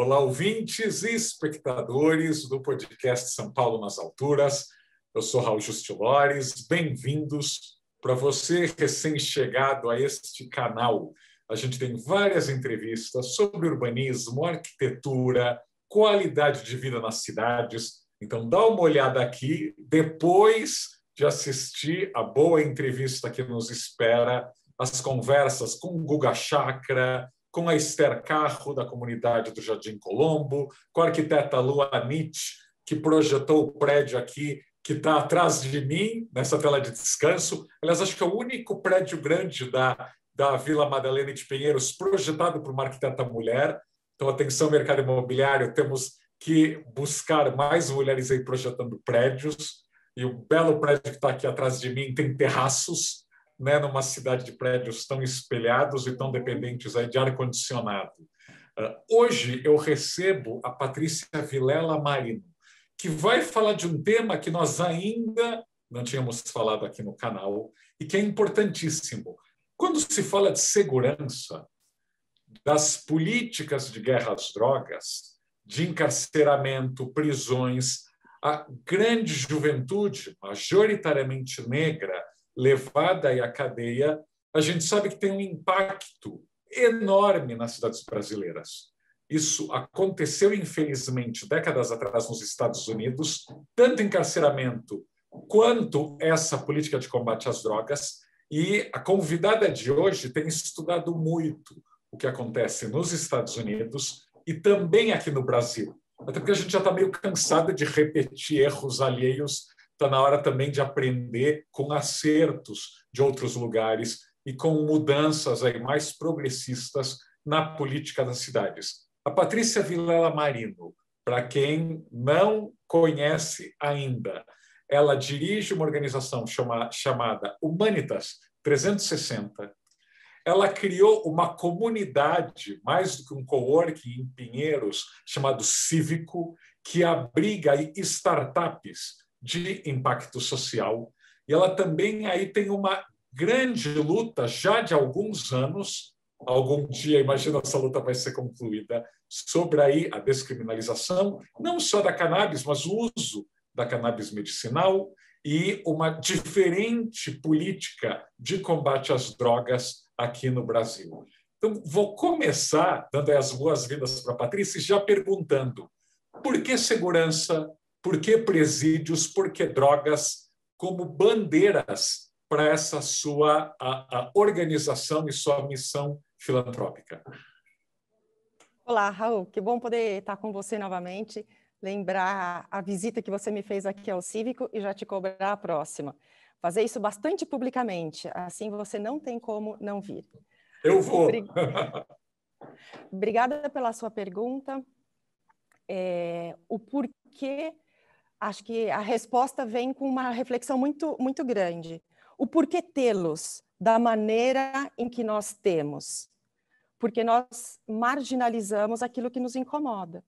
Olá, ouvintes e espectadores do podcast São Paulo nas Alturas. Eu sou Raul Justilores. Bem-vindos para você recém-chegado a este canal. A gente tem várias entrevistas sobre urbanismo, arquitetura, qualidade de vida nas cidades. Então, dá uma olhada aqui depois de assistir a boa entrevista que nos espera, as conversas com Guga Chakra, com a Esther Carro, da comunidade do Jardim Colombo, com a arquiteta Lua Nietzsche, que projetou o prédio aqui que está atrás de mim, nessa tela de descanso. Aliás, acho que é o único prédio grande da, da Vila Madalena de Pinheiros projetado por uma arquiteta mulher. Então, atenção, mercado imobiliário, temos que buscar mais mulheres aí projetando prédios. E o belo prédio que está aqui atrás de mim tem terraços, né, numa cidade de prédios tão espelhados e tão dependentes aí de ar-condicionado. Ah, hoje eu recebo a Patrícia Vilela Marino, que vai falar de um tema que nós ainda não tínhamos falado aqui no canal e que é importantíssimo. Quando se fala de segurança, das políticas de guerra às drogas, de encarceramento, prisões, a grande juventude, majoritariamente negra, levada à cadeia, a gente sabe que tem um impacto enorme nas cidades brasileiras. Isso aconteceu, infelizmente, décadas atrás nos Estados Unidos, tanto encarceramento quanto essa política de combate às drogas. E a convidada de hoje tem estudado muito o que acontece nos Estados Unidos e também aqui no Brasil. Até porque a gente já está meio cansada de repetir erros alheios está na hora também de aprender com acertos de outros lugares e com mudanças aí mais progressistas na política das cidades. A Patrícia Vilela Marino, para quem não conhece ainda, ela dirige uma organização chama, chamada Humanitas 360. Ela criou uma comunidade, mais do que um coworking em Pinheiros, chamado Cívico, que abriga startups de impacto social. E ela também aí tem uma grande luta já de alguns anos, algum dia, imagina essa luta vai ser concluída, sobre aí a descriminalização, não só da cannabis, mas o uso da cannabis medicinal e uma diferente política de combate às drogas aqui no Brasil. Então, vou começar dando as boas-vindas para a Patrícia, já perguntando por que segurança, por que presídios? Por que drogas? Como bandeiras para essa sua a, a organização e sua missão filantrópica. Olá, Raul. Que bom poder estar com você novamente. Lembrar a visita que você me fez aqui ao Cívico e já te cobrar a próxima. Fazer isso bastante publicamente, assim você não tem como não vir. Eu vou. Obrigada pela sua pergunta. É, o porquê acho que a resposta vem com uma reflexão muito, muito grande. O porquê tê-los da maneira em que nós temos? Porque nós marginalizamos aquilo que nos incomoda.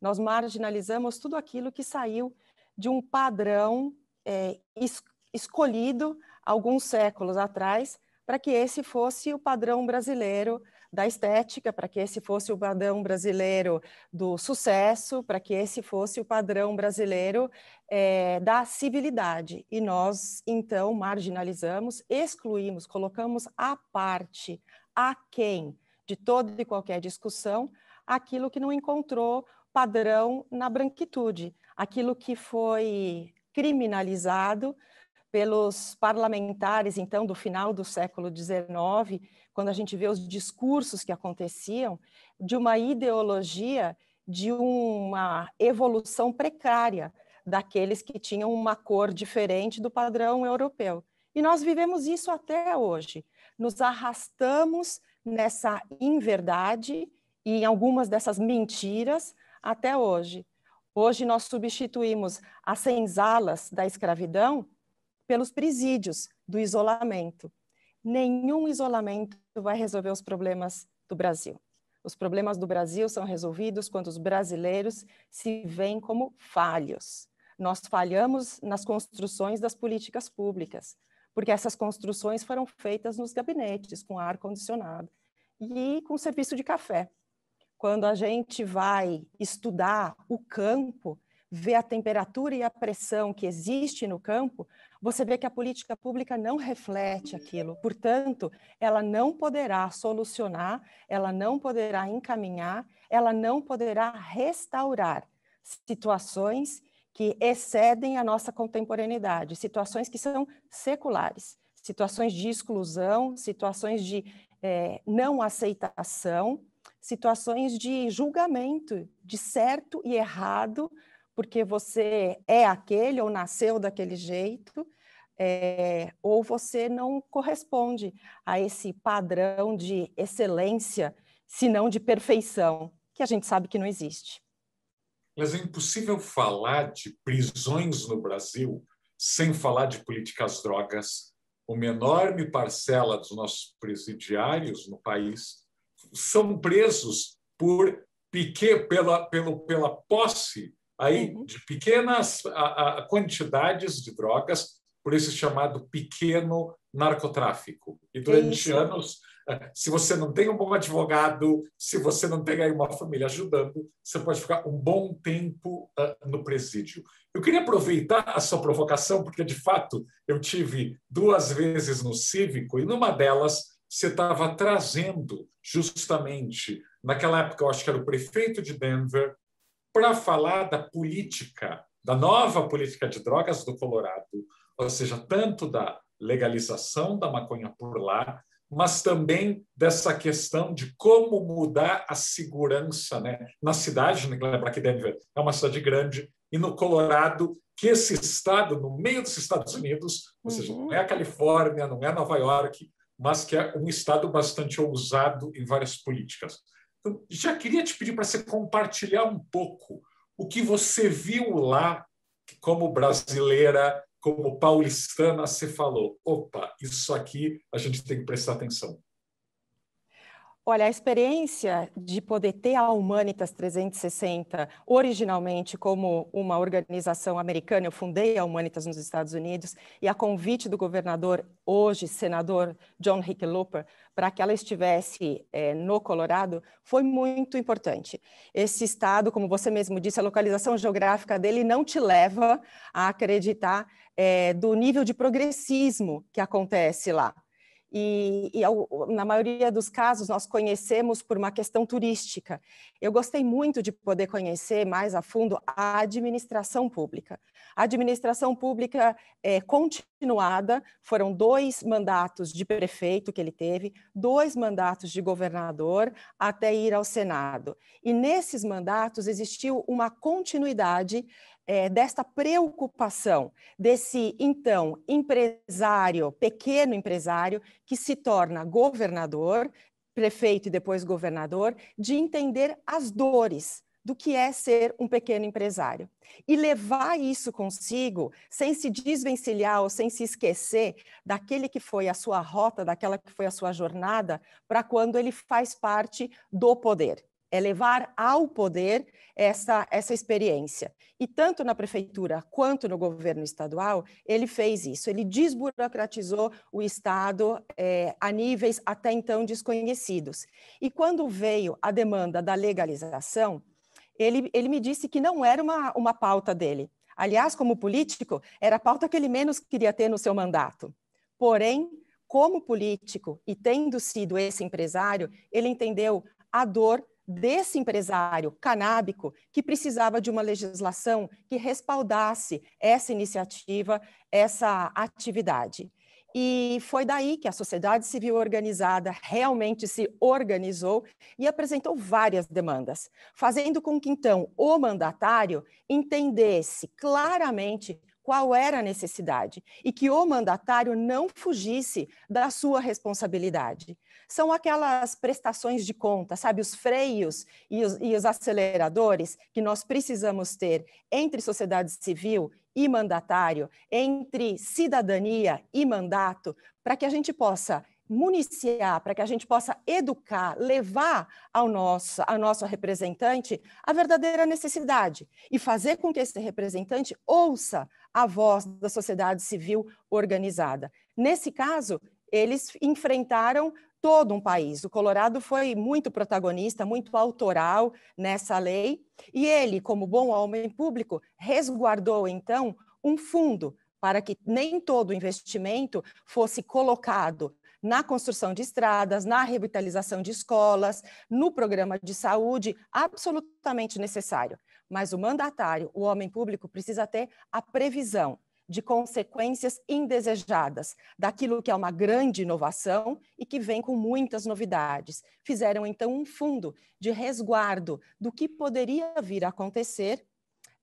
Nós marginalizamos tudo aquilo que saiu de um padrão é, es escolhido alguns séculos atrás para que esse fosse o padrão brasileiro da estética, para que esse fosse o padrão brasileiro do sucesso, para que esse fosse o padrão brasileiro é, da civilidade. E nós, então, marginalizamos, excluímos, colocamos à parte, aquém de toda e qualquer discussão, aquilo que não encontrou padrão na branquitude, aquilo que foi criminalizado pelos parlamentares, então, do final do século XIX quando a gente vê os discursos que aconteciam, de uma ideologia de uma evolução precária daqueles que tinham uma cor diferente do padrão europeu. E nós vivemos isso até hoje. Nos arrastamos nessa inverdade e em algumas dessas mentiras até hoje. Hoje nós substituímos as senzalas da escravidão pelos presídios do isolamento nenhum isolamento vai resolver os problemas do Brasil. Os problemas do Brasil são resolvidos quando os brasileiros se veem como falhos. Nós falhamos nas construções das políticas públicas, porque essas construções foram feitas nos gabinetes, com ar-condicionado e com serviço de café. Quando a gente vai estudar o campo, ver a temperatura e a pressão que existe no campo, você vê que a política pública não reflete aquilo. Portanto, ela não poderá solucionar, ela não poderá encaminhar, ela não poderá restaurar situações que excedem a nossa contemporaneidade, situações que são seculares, situações de exclusão, situações de é, não aceitação, situações de julgamento de certo e errado porque você é aquele ou nasceu daquele jeito, é, ou você não corresponde a esse padrão de excelência, se não de perfeição, que a gente sabe que não existe. Mas é impossível falar de prisões no Brasil sem falar de políticas drogas. Uma enorme parcela dos nossos presidiários no país são presos por pique, pela, pela pela posse aí uhum. de pequenas a, a, quantidades de drogas, por esse chamado pequeno narcotráfico. E durante anos, é, se você não tem um bom advogado, se você não tem aí uma família ajudando, você pode ficar um bom tempo uh, no presídio. Eu queria aproveitar a sua provocação, porque de fato eu tive duas vezes no Cívico e numa delas você estava trazendo justamente, naquela época eu acho que era o prefeito de Denver, para falar da política, da nova política de drogas do Colorado, ou seja, tanto da legalização da maconha por lá, mas também dessa questão de como mudar a segurança né? na cidade, né? que Denver é uma cidade grande, e no Colorado, que esse estado, no meio dos Estados Unidos, ou seja, não é a uhum. Califórnia, não é Nova York, mas que é um estado bastante ousado em várias políticas. Então, já queria te pedir para você compartilhar um pouco o que você viu lá, como brasileira, como paulistana, você falou: opa, isso aqui a gente tem que prestar atenção. Olha, a experiência de poder ter a Humanitas 360 originalmente como uma organização americana, eu fundei a Humanitas nos Estados Unidos e a convite do governador, hoje senador John Hickenlooper, para que ela estivesse é, no Colorado, foi muito importante. Esse estado, como você mesmo disse, a localização geográfica dele não te leva a acreditar é, do nível de progressismo que acontece lá e, e ao, na maioria dos casos nós conhecemos por uma questão turística. Eu gostei muito de poder conhecer mais a fundo a administração pública. A administração pública é, continuada, foram dois mandatos de prefeito que ele teve, dois mandatos de governador, até ir ao Senado. E nesses mandatos existiu uma continuidade é, desta preocupação desse então empresário, pequeno empresário, que se torna governador, prefeito e depois governador, de entender as dores do que é ser um pequeno empresário. E levar isso consigo sem se desvencilhar ou sem se esquecer daquele que foi a sua rota, daquela que foi a sua jornada, para quando ele faz parte do poder. É levar ao poder essa, essa experiência. E tanto na prefeitura quanto no governo estadual, ele fez isso. Ele desburocratizou o Estado é, a níveis até então desconhecidos. E quando veio a demanda da legalização, ele, ele me disse que não era uma, uma pauta dele. Aliás, como político, era a pauta que ele menos queria ter no seu mandato. Porém, como político e tendo sido esse empresário, ele entendeu a dor desse empresário canábico que precisava de uma legislação que respaldasse essa iniciativa, essa atividade. E foi daí que a sociedade civil organizada realmente se organizou e apresentou várias demandas, fazendo com que então o mandatário entendesse claramente qual era a necessidade e que o mandatário não fugisse da sua responsabilidade. São aquelas prestações de conta, sabe, os freios e os, e os aceleradores que nós precisamos ter entre sociedade civil e mandatário, entre cidadania e mandato, para que a gente possa municiar, para que a gente possa educar, levar ao nosso, a nosso representante a verdadeira necessidade e fazer com que esse representante ouça a voz da sociedade civil organizada. Nesse caso, eles enfrentaram todo um país. O Colorado foi muito protagonista, muito autoral nessa lei, e ele, como bom homem público, resguardou então um fundo para que nem todo o investimento fosse colocado na construção de estradas, na revitalização de escolas, no programa de saúde, absolutamente necessário. Mas o mandatário, o homem público, precisa ter a previsão de consequências indesejadas daquilo que é uma grande inovação e que vem com muitas novidades. Fizeram então um fundo de resguardo do que poderia vir a acontecer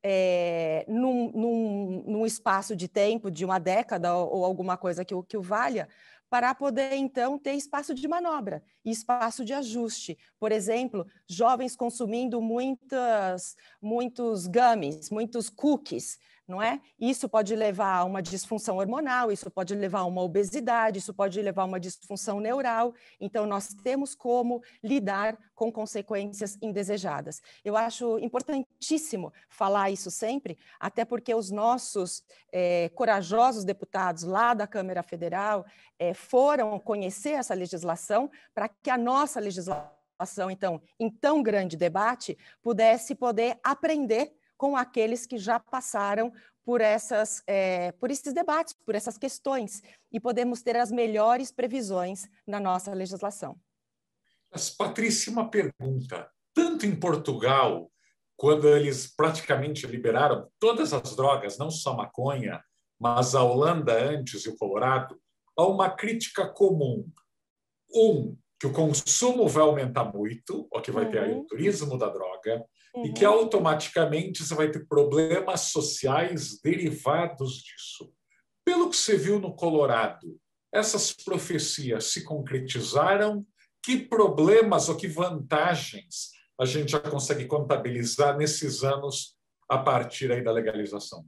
é, num, num, num, espaço de tempo de uma década ou, ou alguma coisa que, que o valha, para poder então ter espaço de manobra e espaço de ajuste. Por exemplo, jovens consumindo muitas, muitos gummies, muitos cookies, não é? Isso pode levar a uma disfunção hormonal, isso pode levar a uma obesidade, isso pode levar a uma disfunção neural. Então, nós temos como lidar com consequências indesejadas. Eu acho importantíssimo falar isso sempre, até porque os nossos é, corajosos deputados lá da Câmara Federal é, foram conhecer essa legislação para que a nossa legislação então, em tão grande debate, pudesse poder aprender com aqueles que já passaram por, essas, é, por esses debates, por essas questões, e podemos ter as melhores previsões na nossa legislação. Mas, Patrícia, uma pergunta. Tanto em Portugal, quando eles praticamente liberaram todas as drogas, não só maconha, mas a Holanda antes e o Colorado, há uma crítica comum. Um, que o consumo vai aumentar muito, o que vai uhum. ter aí o uhum. turismo da droga uhum. e que automaticamente você vai ter problemas sociais derivados disso. Pelo que você viu no Colorado, essas profecias se concretizaram? Que problemas ou que vantagens a gente já consegue contabilizar nesses anos a partir aí da legalização?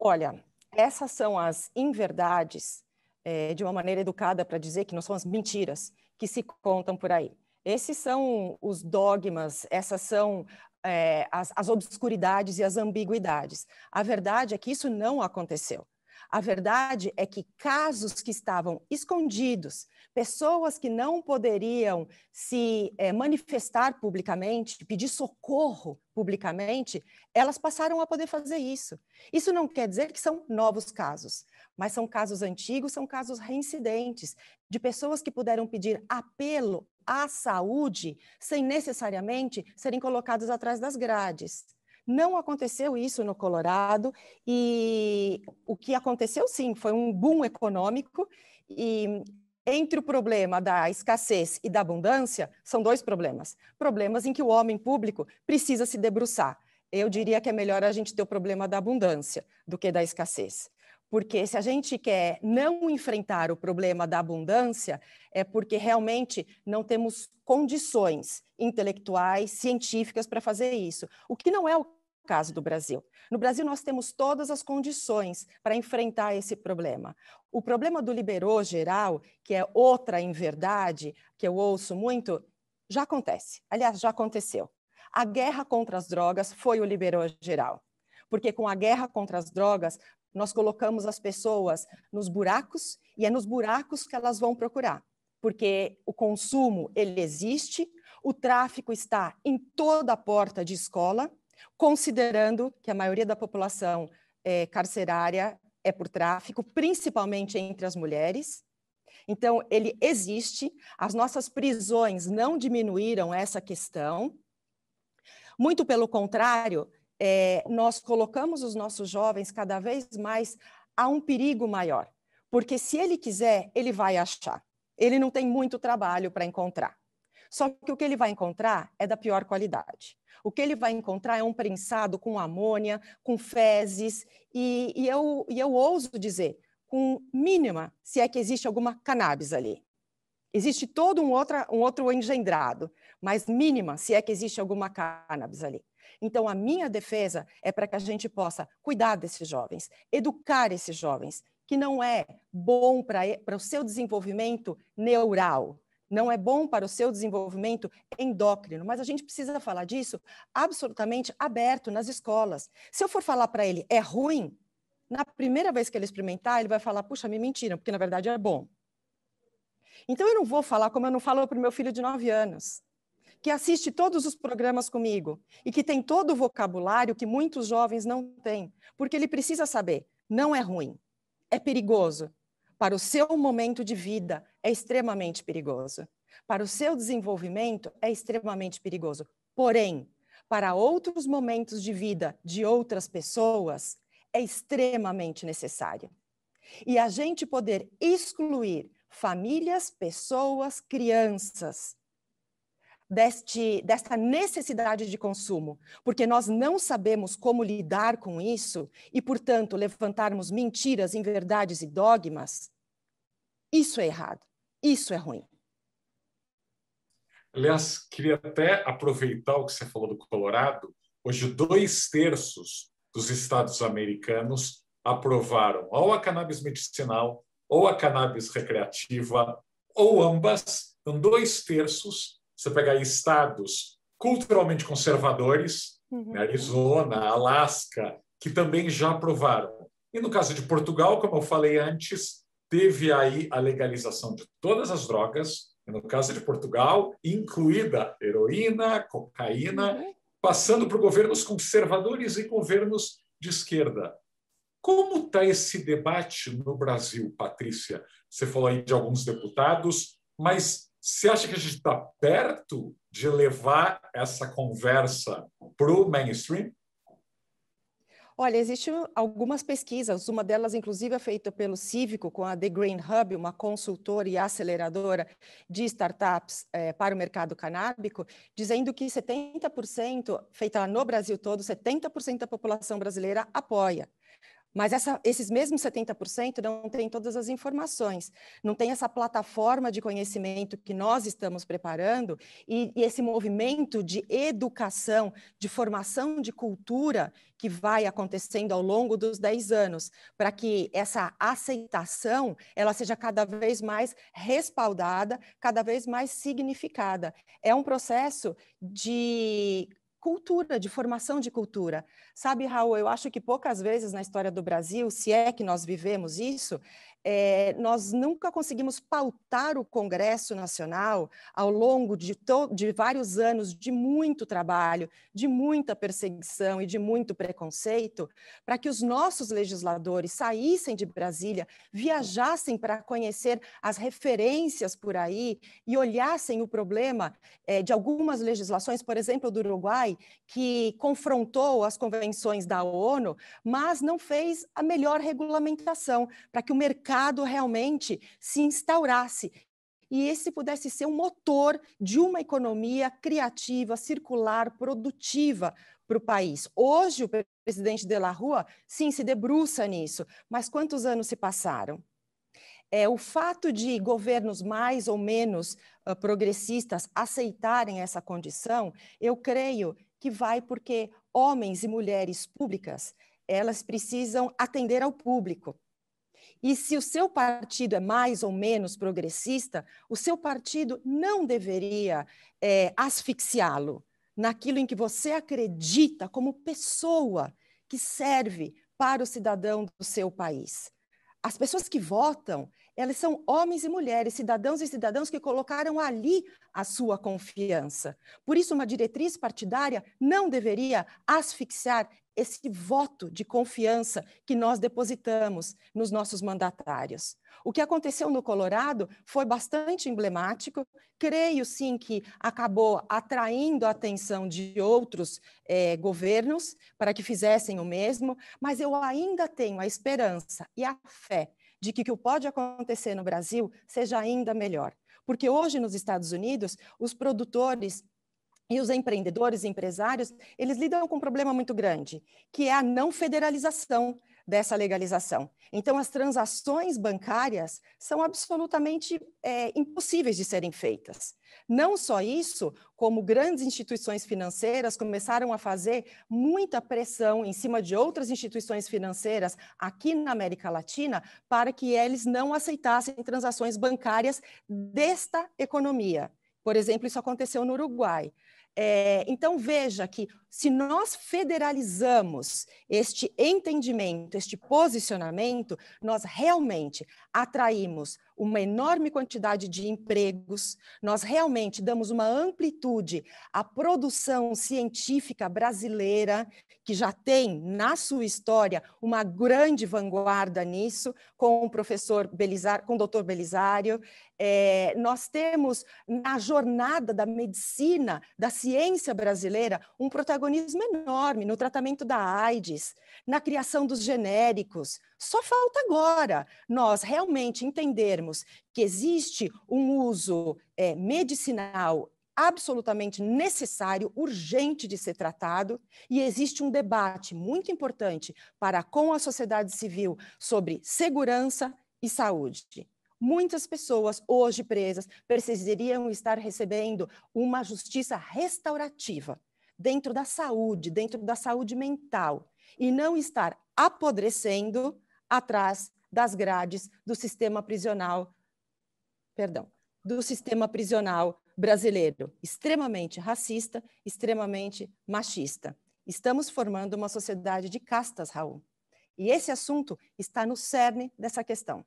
Olha, essas são as inverdades, é, de uma maneira educada para dizer que não são as mentiras que se contam por aí. Esses são os dogmas, essas são é, as, as obscuridades e as ambiguidades. A verdade é que isso não aconteceu. A verdade é que casos que estavam escondidos, pessoas que não poderiam se é, manifestar publicamente, pedir socorro publicamente, elas passaram a poder fazer isso. Isso não quer dizer que são novos casos, mas são casos antigos, são casos reincidentes de pessoas que puderam pedir apelo à saúde sem necessariamente serem colocadas atrás das grades. Não aconteceu isso no Colorado e o que aconteceu sim foi um boom econômico e entre o problema da escassez e da abundância, são dois problemas. Problemas em que o homem público precisa se debruçar. Eu diria que é melhor a gente ter o problema da abundância do que da escassez. Porque se a gente quer não enfrentar o problema da abundância, é porque realmente não temos condições intelectuais, científicas para fazer isso. O que não é o caso do Brasil. No Brasil, nós temos todas as condições para enfrentar esse problema. O problema do liberou geral, que é outra inverdade que eu ouço muito, já acontece. Aliás, já aconteceu. A guerra contra as drogas foi o liberou geral, porque com a guerra contra as drogas, nós colocamos as pessoas nos buracos e é nos buracos que elas vão procurar, porque o consumo ele existe, o tráfico está em toda a porta de escola, considerando que a maioria da população é, carcerária é por tráfico, principalmente entre as mulheres. Então, ele existe, as nossas prisões não diminuíram essa questão. Muito pelo contrário, é, nós colocamos os nossos jovens cada vez mais a um perigo maior, porque se ele quiser, ele vai achar. Ele não tem muito trabalho para encontrar. Só que o que ele vai encontrar é da pior qualidade. O que ele vai encontrar é um prensado com amônia, com fezes, e, e eu, e eu ouso dizer, com mínima, se é que existe alguma cannabis ali. Existe todo um, outra, um outro engendrado, mas mínima, se é que existe alguma cannabis ali. Então, a minha defesa é para que a gente possa cuidar desses jovens, educar esses jovens, que não é bom para o seu desenvolvimento neural, não é bom para o seu desenvolvimento endócrino, mas a gente precisa falar disso absolutamente aberto nas escolas. Se eu for falar para ele é ruim, na primeira vez que ele experimentar, ele vai falar: puxa, me mentiram, porque na verdade é bom. Então eu não vou falar como eu não falo para o meu filho de 9 anos, que assiste todos os programas comigo e que tem todo o vocabulário que muitos jovens não têm, porque ele precisa saber: não é ruim, é perigoso, para o seu momento de vida é extremamente perigoso. Para o seu desenvolvimento é extremamente perigoso. Porém, para outros momentos de vida de outras pessoas é extremamente necessário. E a gente poder excluir famílias, pessoas, crianças deste, desta necessidade de consumo, porque nós não sabemos como lidar com isso e, portanto, levantarmos mentiras, inverdades e dogmas, isso é errado, isso é ruim. Aliás, queria até aproveitar o que você falou do Colorado. Hoje, dois terços dos estados americanos aprovaram ou a cannabis medicinal, ou a cannabis recreativa, ou ambas. Então, dois terços. Você aí estados culturalmente conservadores, uhum. Né, Arizona, Alasca, que também já aprovaram. E no caso de Portugal, como eu falei antes, teve aí a legalização de todas as drogas, no caso de Portugal, incluída heroína, cocaína, uhum. passando por governos conservadores e governos de esquerda. Como está esse debate no Brasil, Patrícia? Você falou aí de alguns deputados, mas você acha que a gente está perto de levar essa conversa para o mainstream? Olha, existem algumas pesquisas, uma delas, inclusive, é feita pelo Cívico, com a The Green Hub, uma consultora e aceleradora de startups é, para o mercado canábico, dizendo que 70%, feita no Brasil todo, 70% da população brasileira apoia mas essa, esses mesmos 70% não têm todas as informações, não tem essa plataforma de conhecimento que nós estamos preparando e, e esse movimento de educação, de formação de cultura que vai acontecendo ao longo dos 10 anos, para que essa aceitação ela seja cada vez mais respaldada, cada vez mais significada. É um processo de cultura, de formação de cultura. Sabe, Raul, eu acho que poucas vezes na história do Brasil, se é que nós vivemos isso, é, nós nunca conseguimos pautar o Congresso Nacional ao longo de, de vários anos de muito trabalho, de muita perseguição e de muito preconceito, para que os nossos legisladores saíssem de Brasília, viajassem para conhecer as referências por aí e olhassem o problema é, de algumas legislações, por exemplo, do Uruguai, que confrontou as convenções da ONU, mas não fez a melhor regulamentação para que o mercado mercado realmente se instaurasse e esse pudesse ser um motor de uma economia criativa, circular, produtiva para o país. Hoje, o presidente de la Rua, sim, se debruça nisso, mas quantos anos se passaram? É, o fato de governos mais ou menos uh, progressistas aceitarem essa condição, eu creio que vai porque homens e mulheres públicas, elas precisam atender ao público. E se o seu partido é mais ou menos progressista, o seu partido não deveria é, asfixiá-lo naquilo em que você acredita como pessoa que serve para o cidadão do seu país. As pessoas que votam, elas são homens e mulheres, cidadãos e cidadãs que colocaram ali a sua confiança. Por isso, uma diretriz partidária não deveria asfixiar esse voto de confiança que nós depositamos nos nossos mandatários. O que aconteceu no Colorado foi bastante emblemático. Creio sim que acabou atraindo a atenção de outros eh, governos para que fizessem o mesmo, mas eu ainda tenho a esperança e a fé de que o que pode acontecer no Brasil seja ainda melhor. Porque hoje, nos Estados Unidos, os produtores e os empreendedores e empresários, eles lidam com um problema muito grande, que é a não federalização dessa legalização. Então, as transações bancárias são absolutamente é, impossíveis de serem feitas. Não só isso, como grandes instituições financeiras começaram a fazer muita pressão em cima de outras instituições financeiras aqui na América Latina para que eles não aceitassem transações bancárias desta economia. Por exemplo, isso aconteceu no Uruguai. É, então, veja que se nós federalizamos este entendimento, este posicionamento, nós realmente atraímos uma enorme quantidade de empregos, nós realmente damos uma amplitude à produção científica brasileira, que já tem na sua história uma grande vanguarda nisso, com o professor Belisário, com o doutor Belisário. É, nós temos na jornada da medicina, da ciência brasileira, um protagonista protagonismo enorme no tratamento da AIDS, na criação dos genéricos. Só falta agora nós realmente entendermos que existe um uso é, medicinal absolutamente necessário, urgente de ser tratado, e existe um debate muito importante para com a sociedade civil sobre segurança e saúde. Muitas pessoas hoje presas precisariam estar recebendo uma justiça restaurativa dentro da saúde, dentro da saúde mental, e não estar apodrecendo atrás das grades do sistema prisional, perdão, do sistema prisional brasileiro, extremamente racista, extremamente machista. Estamos formando uma sociedade de castas, Raul. E esse assunto está no cerne dessa questão.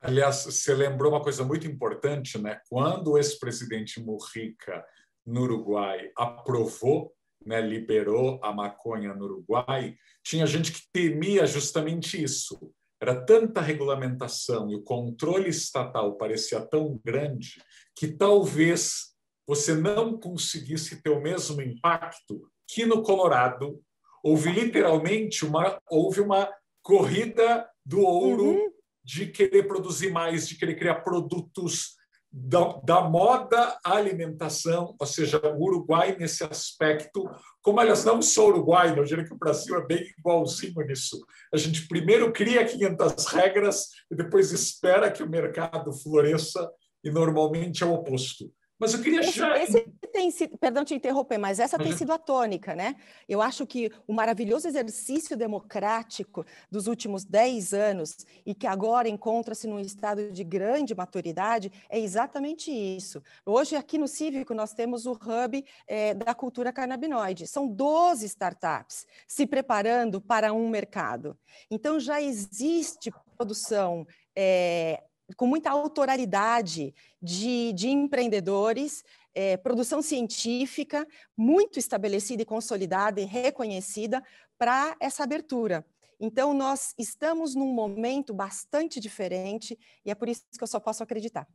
Aliás, você lembrou uma coisa muito importante, né? Quando o ex-presidente Murrica no Uruguai aprovou, né, liberou a maconha no Uruguai, tinha gente que temia justamente isso. Era tanta regulamentação e o controle estatal parecia tão grande que talvez você não conseguisse ter o mesmo impacto que no Colorado. Houve literalmente uma, houve uma corrida do ouro uhum. de querer produzir mais, de querer criar produtos da, da, moda à alimentação, ou seja, o Uruguai nesse aspecto, como aliás não só o Uruguai, eu diria que o Brasil é bem igualzinho nisso. A gente primeiro cria 500 regras e depois espera que o mercado floresça e normalmente é o oposto. Mas eu queria esse, já... esse tem sido, perdão te interromper, mas essa uhum. tem sido a tônica, né? Eu acho que o maravilhoso exercício democrático dos últimos 10 anos e que agora encontra-se num estado de grande maturidade é exatamente isso. Hoje, aqui no Cívico, nós temos o hub é, da cultura canabinoide. São 12 startups se preparando para um mercado. Então, já existe produção. É, com muita autoralidade de, de empreendedores é, produção científica muito estabelecida e consolidada e reconhecida para essa abertura. Então, nós estamos num momento bastante diferente e é por isso que eu só posso acreditar.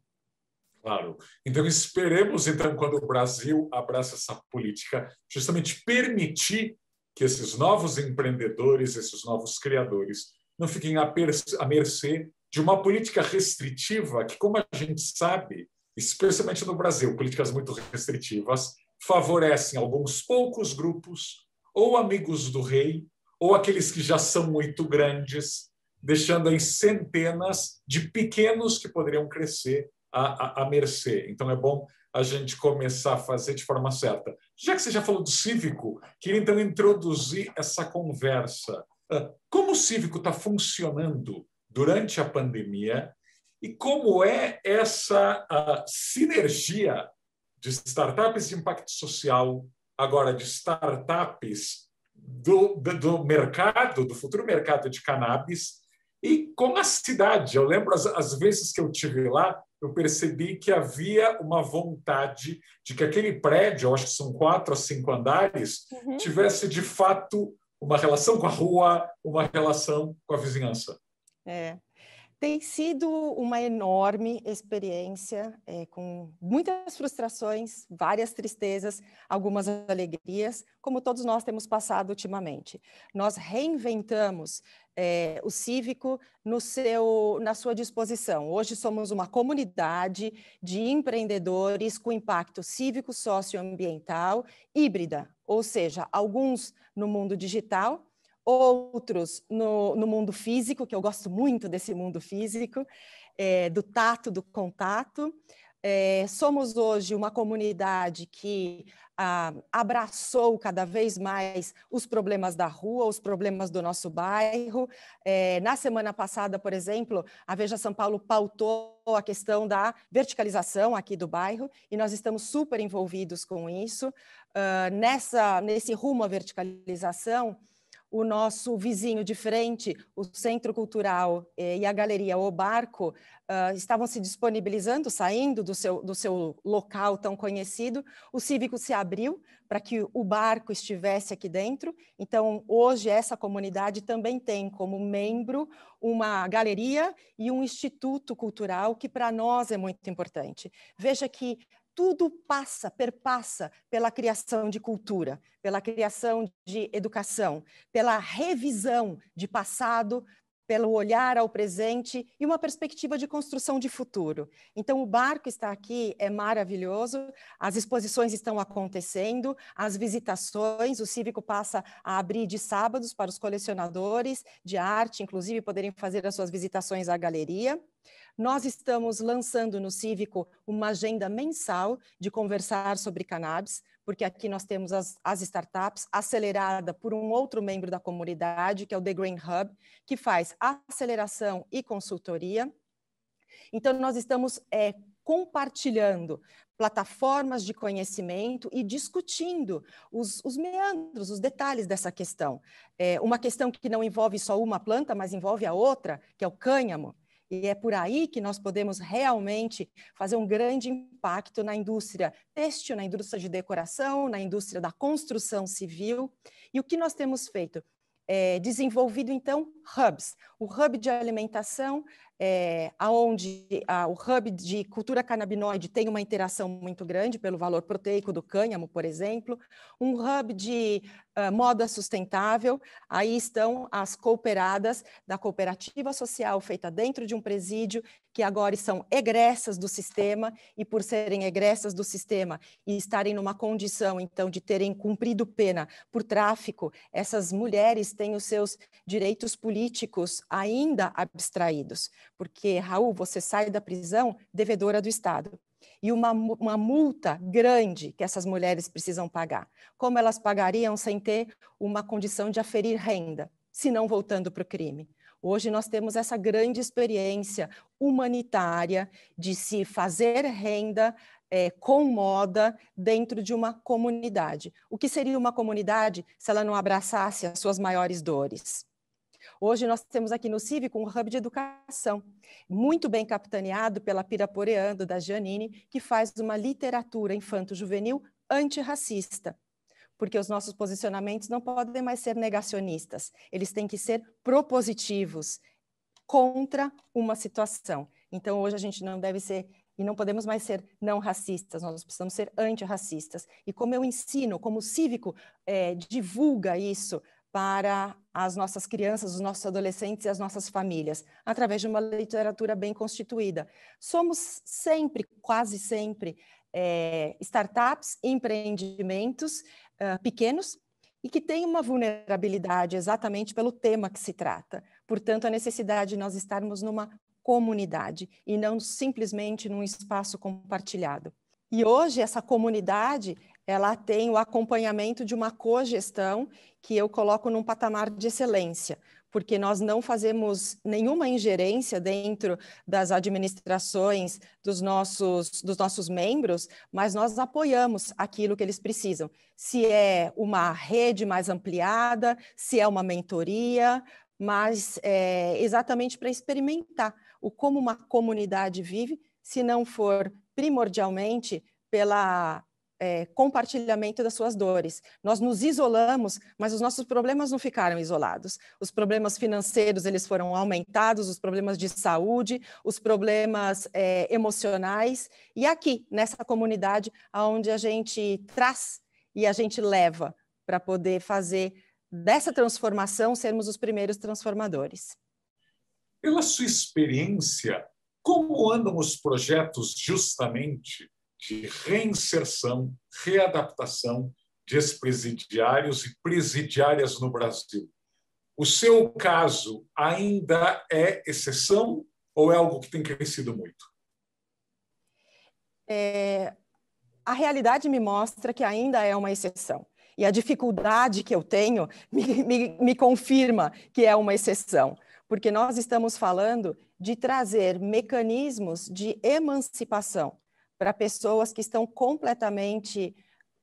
Claro. Então, esperemos, então, quando o Brasil abraça essa política, justamente permitir que esses novos empreendedores, esses novos criadores, não fiquem à, à mercê de uma política restritiva que, como a gente sabe, especialmente no Brasil, políticas muito restritivas, favorecem alguns poucos grupos, ou amigos do rei, ou aqueles que já são muito grandes, deixando em centenas de pequenos que poderiam crescer à, à, à mercê. Então é bom a gente começar a fazer de forma certa. Já que você já falou do cívico, queria então introduzir essa conversa. Ah, como o cívico está funcionando durante a pandemia e como é essa uh, sinergia de startups de impacto social, agora de startups do, do, do, mercado, do futuro mercado de cannabis, e com a cidade. Eu lembro as, as vezes que eu tive lá, eu percebi que havia uma vontade de que aquele prédio, acho que são quatro a cinco andares, uhum. tivesse de fato uma relação com a rua, uma relação com a vizinhança. É, tem sido uma enorme experiência, é, com muitas frustrações, várias tristezas, algumas alegrias, como todos nós temos passado ultimamente. Nós reinventamos é, o cívico no seu, na sua disposição. Hoje somos uma comunidade de empreendedores com impacto cívico, socioambiental, híbrida, ou seja, alguns no mundo digital outros no, no, mundo físico, que eu gosto muito desse mundo físico, é, do tato, do contato. É, somos hoje uma comunidade que ah, abraçou cada vez mais os problemas da rua, os problemas do nosso bairro. É, na semana passada, por exemplo, a Veja São Paulo pautou a questão da verticalização aqui do bairro e nós estamos super envolvidos com isso. Uh, nessa, nesse rumo à verticalização, o nosso vizinho de frente, o Centro Cultural eh, e a Galeria O Barco, uh, estavam se disponibilizando, saindo do seu, do seu local tão conhecido. O Cívico se abriu para que o barco estivesse aqui dentro. Então, hoje, essa comunidade também tem como membro uma galeria e um instituto cultural, que para nós é muito importante. Veja que tudo passa, perpassa pela criação de cultura, pela criação de educação, pela revisão de passado, pelo olhar ao presente e uma perspectiva de construção de futuro. Então, o barco está aqui, é maravilhoso, as exposições estão acontecendo, as visitações, o Cívico passa a abrir de sábados para os colecionadores de arte, inclusive, poderem fazer as suas visitações à galeria. Nós estamos lançando no Cívico uma agenda mensal de conversar sobre cannabis, porque aqui nós temos as, as, startups, acelerada por um outro membro da comunidade, que é o The Green Hub, que faz aceleração e consultoria. Então, nós estamos é, compartilhando plataformas de conhecimento e discutindo os, os meandros, os detalhes dessa questão. É uma questão que não envolve só uma planta, mas envolve a outra, que é o cânhamo. E é por aí que nós podemos realmente fazer um grande impacto na indústria têxtil, na indústria de decoração, na indústria da construção civil. E o que nós temos feito? É, desenvolvido então hubs. O hub de alimentação é, aonde a, o hub de cultura canabinoide tem uma interação muito grande pelo valor proteico do cânhamo, por exemplo, um hub de uh, moda sustentável, aí estão as cooperadas da cooperativa social feita dentro de um presídio, que agora são egressas do sistema, e por serem egressas do sistema e estarem numa condição, então, de terem cumprido pena por tráfico, essas mulheres têm os seus direitos políticos ainda abstraídos porque, Raul, você sai da prisão devedora do Estado. E uma, uma multa grande que essas mulheres precisam pagar. Como elas pagariam sem ter uma condição de aferir renda, se não voltando para o crime? Hoje nós temos essa grande experiência humanitária de se fazer renda é, com moda dentro de uma comunidade. O que seria uma comunidade se ela não abraçasse as suas maiores dores? Hoje nós temos aqui no Cívico um hub de educação, muito bem capitaneado pela Piraporeando, da Janine, que faz uma literatura infanto-juvenil antirracista, porque os nossos posicionamentos não podem mais ser negacionistas, eles têm que ser propositivos contra uma situação. Então, hoje a gente não deve ser e não podemos mais ser não racistas, nós precisamos ser antirracistas. E como eu ensino, como o cívico é, divulga isso para as nossas crianças, os nossos adolescentes e as nossas famílias, através de uma literatura bem constituída. Somos sempre, quase sempre, é, startups, empreendimentos uh, pequenos e que têm uma vulnerabilidade exatamente pelo tema que se trata. Portanto, a necessidade de nós estarmos numa comunidade e não simplesmente num espaço compartilhado. E hoje essa comunidade ela tem o acompanhamento de uma cogestão que eu coloco num patamar de excelência, porque nós não fazemos nenhuma ingerência dentro das administrações dos nossos, dos nossos membros, mas nós apoiamos aquilo que eles precisam. Se é uma rede mais ampliada, se é uma mentoria, mas é, exatamente para experimentar o como uma comunidade vive, se não for primordialmente pela é, compartilhamento das suas dores. Nós nos isolamos, mas os nossos problemas não ficaram isolados. Os problemas financeiros eles foram aumentados, os problemas de saúde, os problemas é, emocionais. E aqui nessa comunidade, aonde a gente traz e a gente leva para poder fazer dessa transformação sermos os primeiros transformadores. Pela sua experiência, como andam os projetos justamente de reinserção, readaptação de ex-presidiários e presidiárias no Brasil. O seu caso ainda é exceção ou é algo que tem crescido muito? É, a realidade me mostra que ainda é uma exceção. E a dificuldade que eu tenho me, me, me confirma que é uma exceção, porque nós estamos falando de trazer mecanismos de emancipação para pessoas que estão completamente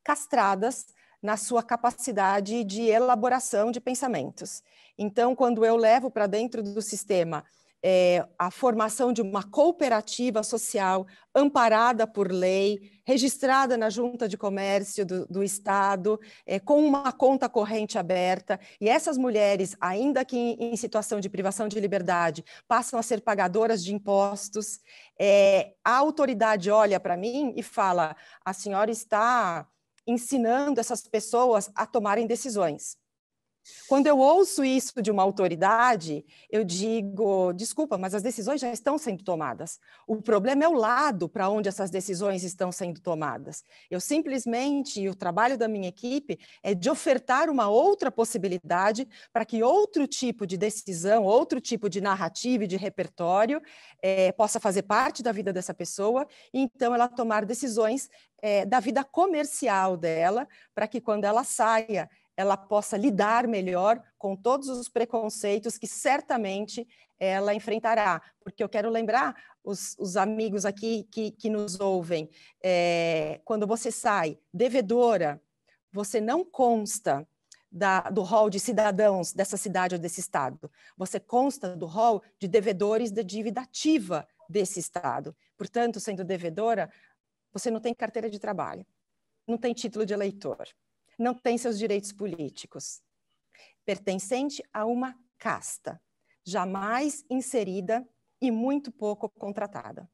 castradas na sua capacidade de elaboração de pensamentos. Então, quando eu levo para dentro do sistema é, a formação de uma cooperativa social amparada por lei, registrada na Junta de Comércio do, do Estado, é, com uma conta corrente aberta. E essas mulheres, ainda que em, em, situação de privação de liberdade, passam a ser pagadoras de impostos. É, a autoridade olha para mim e fala: a senhora está ensinando essas pessoas a tomarem decisões. Quando eu ouço isso de uma autoridade, eu digo: desculpa, mas as decisões já estão sendo tomadas. O problema é o lado para onde essas decisões estão sendo tomadas. Eu simplesmente, e o trabalho da minha equipe é de ofertar uma outra possibilidade para que outro tipo de decisão, outro tipo de narrativa e de repertório é, possa fazer parte da vida dessa pessoa e então ela tomar decisões é, da vida comercial dela, para que quando ela saia, ela possa lidar melhor com todos os preconceitos que certamente ela enfrentará. Porque eu quero lembrar os, os amigos aqui que, que nos ouvem: é, quando você sai devedora, você não consta da, do rol de cidadãos dessa cidade ou desse estado, você consta do rol de devedores da dívida ativa desse estado. Portanto, sendo devedora, você não tem carteira de trabalho, não tem título de eleitor não tem seus direitos políticos, pertencente a uma casta, jamais inserida e muito pouco contratada.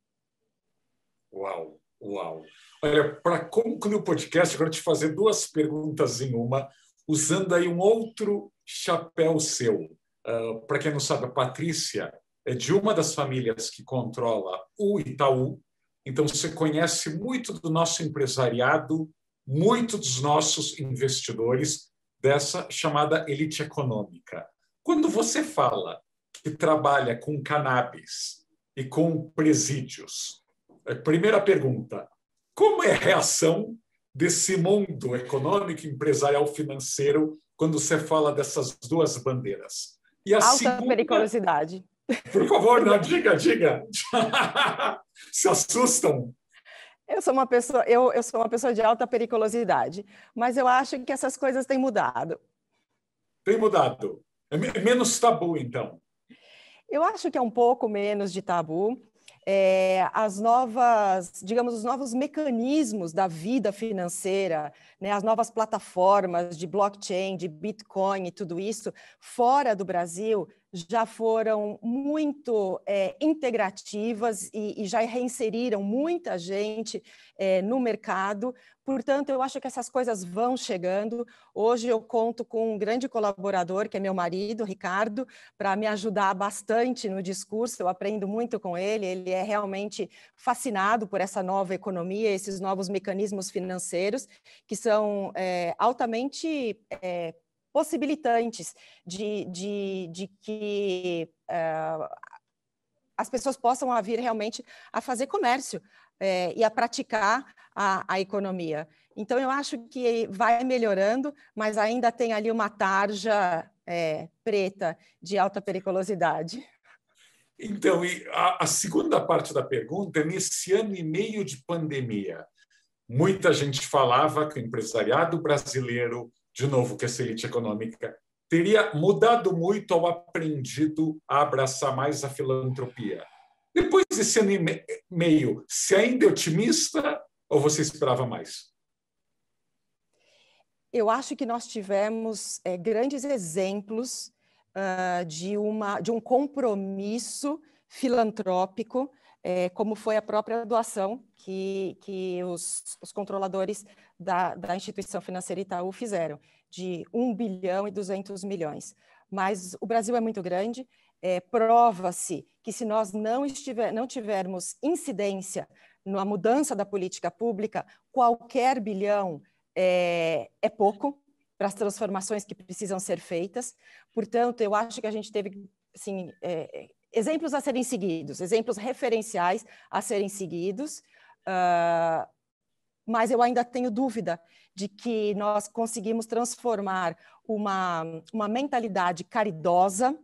Uau, uau. Olha, para concluir o podcast, eu quero te fazer duas perguntas em uma, usando aí um outro chapéu seu. Uh, para quem não sabe, a Patrícia é de uma das famílias que controla o Itaú, então você conhece muito do nosso empresariado muito dos nossos investidores dessa chamada elite econômica. Quando você fala que trabalha com cannabis e com presídios, é, primeira pergunta: como é a reação desse mundo econômico, empresarial, financeiro quando você fala dessas duas bandeiras? E a Alta segunda... periculosidade. Por favor, não diga, diga. Se assustam eu sou uma pessoa, eu, eu sou uma pessoa de alta periculosidade, mas eu acho que essas coisas têm mudado. Tem mudado. É menos tabu, então. Eu acho que é um pouco menos de tabu. É, as novas, digamos, os novos mecanismos da vida financeira, né, as novas plataformas de blockchain, de Bitcoin e tudo isso fora do Brasil já foram muito é, integrativas e, e, já reinseriram muita gente é, no mercado. Portanto, eu acho que essas coisas vão chegando. Hoje eu conto com um grande colaborador, que é meu marido, Ricardo, para me ajudar bastante no discurso. Eu aprendo muito com ele. Ele é realmente fascinado por essa nova economia, esses novos mecanismos financeiros, que são é, altamente é, possibilitantes de, de, de que uh, as pessoas possam vir realmente a fazer comércio eh, e a praticar a, a, economia. Então, eu acho que vai melhorando, mas ainda tem ali uma tarja eh, preta de alta periculosidade. Então, a, a segunda parte da pergunta, é, nesse ano e meio de pandemia, muita gente falava que o empresariado brasileiro de novo, que essa elite econômica teria mudado muito ao aprendido a abraçar mais a filantropia. Depois desse ano e meio, se ainda é otimista ou você esperava mais? Eu acho que nós tivemos é, grandes exemplos uh, de, uma, de um compromisso filantrópico, é, como foi a própria doação que, que os, os controladores da, da instituição financeira Itaú fizeram, de 1 bilhão e 200 milhões. Mas o Brasil é muito grande, é, prova-se que se nós não, estiver, não tivermos incidência na mudança da política pública, qualquer bilhão é, é pouco para as transformações que precisam ser feitas. Portanto, eu acho que a gente teve assim, é, exemplos a serem seguidos, exemplos referenciais a serem seguidos. Uh, mas eu ainda tenho dúvida de que nós conseguimos transformar uma, uma mentalidade caridosa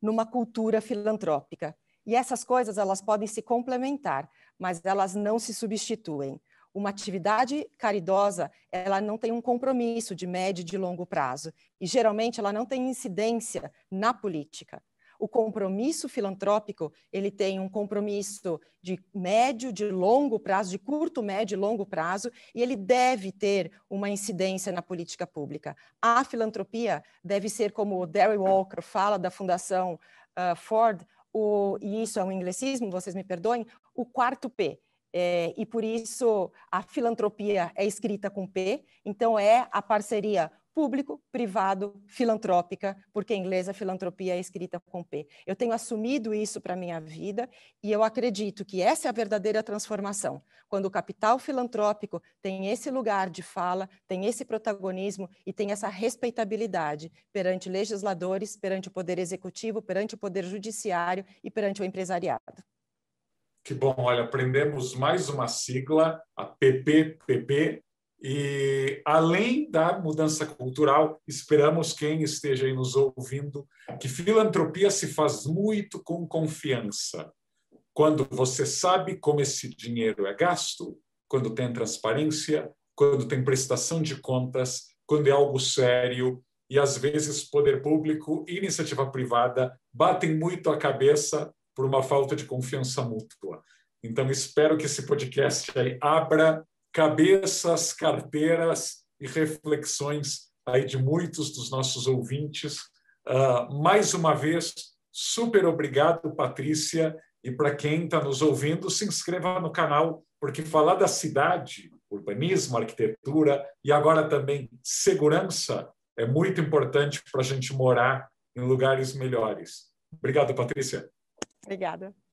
numa cultura filantrópica. E essas coisas elas podem se complementar, mas elas não se substituem. Uma atividade caridosa, ela não tem um compromisso de médio e de longo prazo, e geralmente ela não tem incidência na política. O compromisso filantrópico, ele tem um compromisso de médio, de longo prazo, de curto, médio e longo prazo, e ele deve ter uma incidência na política pública. A filantropia deve ser, como o Derry Walker fala da Fundação uh, Ford, o, e isso é um inglesismo, vocês me perdoem, o quarto P, é, e por isso a filantropia é escrita com P, então é a parceria público, privado, filantrópica, porque em inglês a filantropia é escrita com P. Eu tenho assumido isso para a minha vida e eu acredito que essa é a verdadeira transformação. Quando o capital filantrópico tem esse lugar de fala, tem esse protagonismo e tem essa respeitabilidade perante legisladores, perante o poder executivo, perante o poder judiciário e perante o empresariado. Que bom, olha, aprendemos mais uma sigla, a PPPP, e, além da mudança cultural, esperamos quem esteja aí nos ouvindo que filantropia se faz muito com confiança. Quando você sabe como esse dinheiro é gasto, quando tem transparência, quando tem prestação de contas, quando é algo sério, e às vezes poder público e iniciativa privada batem muito a cabeça por uma falta de confiança mútua. Então, espero que esse podcast abra cabeças, carteiras e reflexões aí de muitos dos nossos ouvintes. Uh, mais uma vez, super obrigado, Patrícia. E para quem está nos ouvindo, se inscreva no canal, porque falar da cidade, urbanismo, arquitetura e agora também segurança é muito importante para a gente morar em lugares melhores. Obrigado, Patrícia. Obrigada.